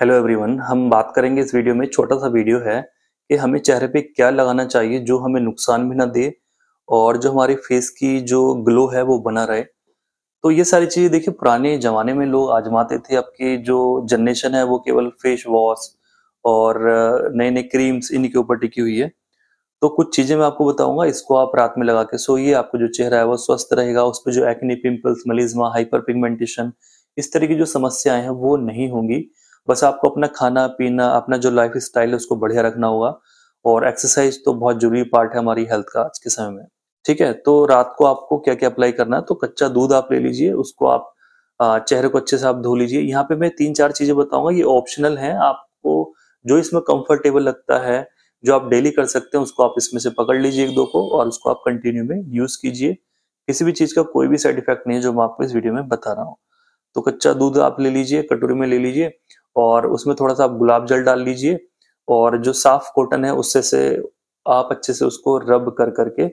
hello everyone हम बात करेंगे इस वीडियो में छोटा सा वीडियो है कि हमें चेहरे पे क्या लगाना चाहिए जो हमें नुकसान भी ना दे और जो हमारे फेस की जो ग्लो है वो बना रहे तो ये सारी चीज़ें देखिए पुराने ज़माने में लोग आजमाते थे आपकी जो जनरेशन है वो केवल फेस वॉश और नए नए क्रीम्स इनके ऊपर टिकी हुई है तो कुछ चीज़ें मैं आपको बताऊंगा इसको आप रात में लगा के सोइए आपको जो चेहरा है वो स्वस्थ रहेगा उस पर जो acne pimples melasma hyper pigmentation इस तरह की जो समस्याएं हैं वो नहीं होंगी बस आपको अपना खाना पीना अपना जो लाइफ स्टाइल है उसको बढ़िया रखना होगा और एक्सरसाइज तो बहुत जरूरी पार्ट है हमारी हेल्थ का आज के समय में ठीक है तो रात को आपको क्या क्या अप्लाई करना है तो कच्चा दूध आप ले लीजिए उसको आप चेहरे को अच्छे से आप धो लीजिए यहाँ पे मैं तीन चार चीजें बताऊंगा ये ऑप्शनल है आपको जो इसमें कंफर्टेबल लगता है जो आप डेली कर सकते हैं उसको आप इसमें से पकड़ लीजिए एक दो को और उसको आप कंटिन्यू में यूज कीजिए किसी भी चीज का कोई भी साइड इफेक्ट नहीं है जो मैं आपको इस वीडियो में बता रहा हूँ तो कच्चा दूध आप ले लीजिए कटोरी में ले लीजिए और उसमें थोड़ा सा आप गुलाब जल डाल लीजिए और जो साफ कॉटन है उससे से आप अच्छे से उसको रब कर करके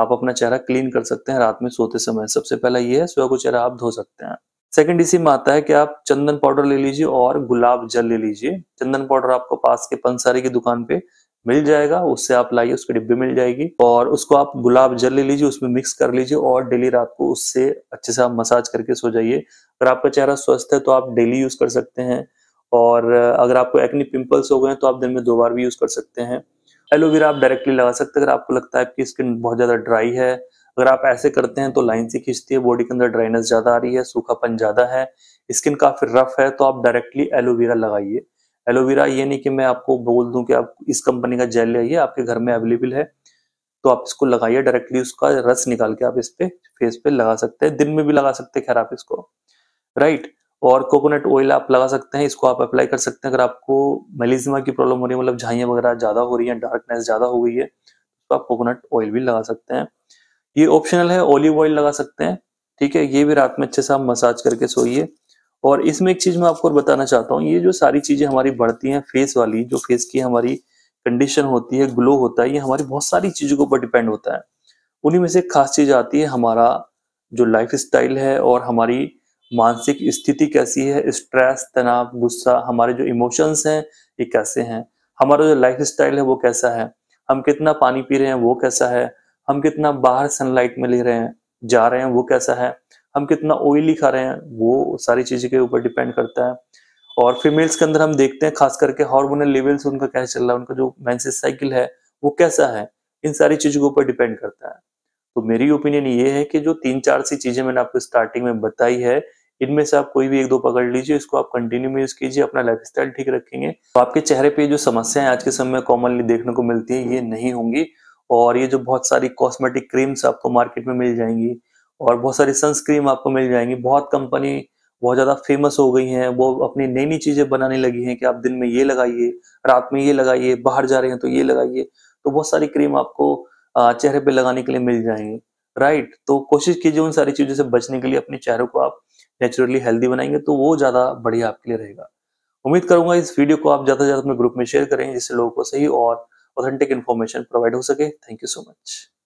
आप अपना चेहरा क्लीन कर सकते हैं रात में सोते समय सबसे पहला ये है सुबह को चेहरा आप धो सकते हैं सेकंड इसी में आता है कि आप चंदन पाउडर ले लीजिए और गुलाब जल ले लीजिए चंदन पाउडर आपको पास के पंसारी की दुकान पे मिल जाएगा उससे आप लाइए उसके डिब्बे मिल जाएगी और उसको आप गुलाब जल ले लीजिए उसमें मिक्स कर लीजिए और डेली रात को उससे अच्छे से आप मसाज करके सो जाइए अगर आपका चेहरा स्वस्थ है तो आप डेली यूज कर सकते हैं और अगर आपको एक्नी पिंपल्स हो गए तो आप दिन में दो बार भी यूज कर सकते हैं एलोवेरा आप डायरेक्टली लगा सकते हैं अगर आपको लगता है आपकी स्किन बहुत ज़्यादा ड्राई है अगर आप ऐसे करते हैं तो लाइन से खींचती है बॉडी के अंदर ड्राइनेस ज़्यादा आ रही है सूखापन ज़्यादा है स्किन काफ़ी रफ है तो आप डायरेक्टली एलोवेरा लगाइए एलोवेरा ये नहीं कि मैं आपको बोल दूं कि आप इस कंपनी का जेल लाइए आपके घर में अवेलेबल है तो आप इसको लगाइए डायरेक्टली उसका रस निकाल के आप इस पे फेस पे लगा सकते हैं दिन में भी लगा सकते हैं खैर आप इसको राइट और कोकोनट ऑयल आप लगा सकते हैं इसको आप अप्लाई कर सकते हैं अगर आपको मेलिजमा की प्रॉब्लम हो रही है मतलब झाइया वगैरह ज़्यादा हो रही है डार्कनेस ज़्यादा हो गई है तो आप कोकोनट ऑयल भी लगा सकते हैं ये ऑप्शनल है ऑलिव ऑयल लगा सकते हैं ठीक है ये भी रात में अच्छे से आप मसाज करके सोइए और इसमें एक चीज़ मैं आपको बताना चाहता हूँ ये जो सारी चीज़ें हमारी बढ़ती हैं फेस वाली जो फेस की हमारी कंडीशन होती है ग्लो होता है ये हमारी बहुत सारी चीज़ों के ऊपर डिपेंड होता है उन्हीं में से एक खास चीज़ आती है हमारा जो लाइफ स्टाइल है और हमारी मानसिक स्थिति कैसी है स्ट्रेस तनाव गुस्सा हमारे जो इमोशंस हैं ये कैसे हैं हमारा जो लाइफ स्टाइल है वो कैसा है हम कितना पानी पी रहे हैं वो कैसा है हम कितना बाहर सनलाइट में ले रहे हैं जा रहे हैं वो कैसा है हम कितना ऑयली खा रहे हैं वो सारी चीज़ें के ऊपर डिपेंड करता है और फीमेल्स के अंदर हम देखते हैं खास करके हार्मोनल लेवल्स उनका कैसे चल रहा है उनका जो मैंसेस साइकिल है वो कैसा है इन सारी चीज़ों के ऊपर डिपेंड करता है तो मेरी ओपिनियन ये है कि जो तीन चार सी चीज़ें मैंने आपको स्टार्टिंग में बताई है इनमें से आप कोई भी एक दो पकड़ लीजिए इसको आप कंटिन्यू में यूज कीजिए अपना लाइफ स्टाइल ठीक रखेंगे तो आपके चेहरे पे जो समस्याएं आज के समय में कॉमनली देखने को मिलती है ये नहीं होंगी और ये जो बहुत सारी कॉस्मेटिक क्रीम्स आपको मार्केट में मिल जाएंगी और बहुत सारी सनस्क्रीम आपको मिल जाएंगी बहुत कंपनी बहुत ज़्यादा फेमस हो गई हैं वो अपनी नई नई चीज़ें बनाने लगी हैं कि आप दिन में ये लगाइए रात में ये लगाइए बाहर जा रहे हैं तो ये लगाइए तो बहुत सारी क्रीम आपको चेहरे पे लगाने के लिए मिल जाएंगी राइट तो कोशिश कीजिए उन सारी चीज़ों से बचने के लिए अपने चेहरे को आप नेचुरली हेल्दी बनाएंगे तो वो ज़्यादा बढ़िया आपके लिए रहेगा उम्मीद करूंगा इस वीडियो को आप ज़्यादा से ज़्यादा अपने ग्रुप में शेयर करें जिससे लोगों को सही और ऑथेंटिक इन्फॉर्मेशन प्रोवाइड हो सके थैंक यू सो मच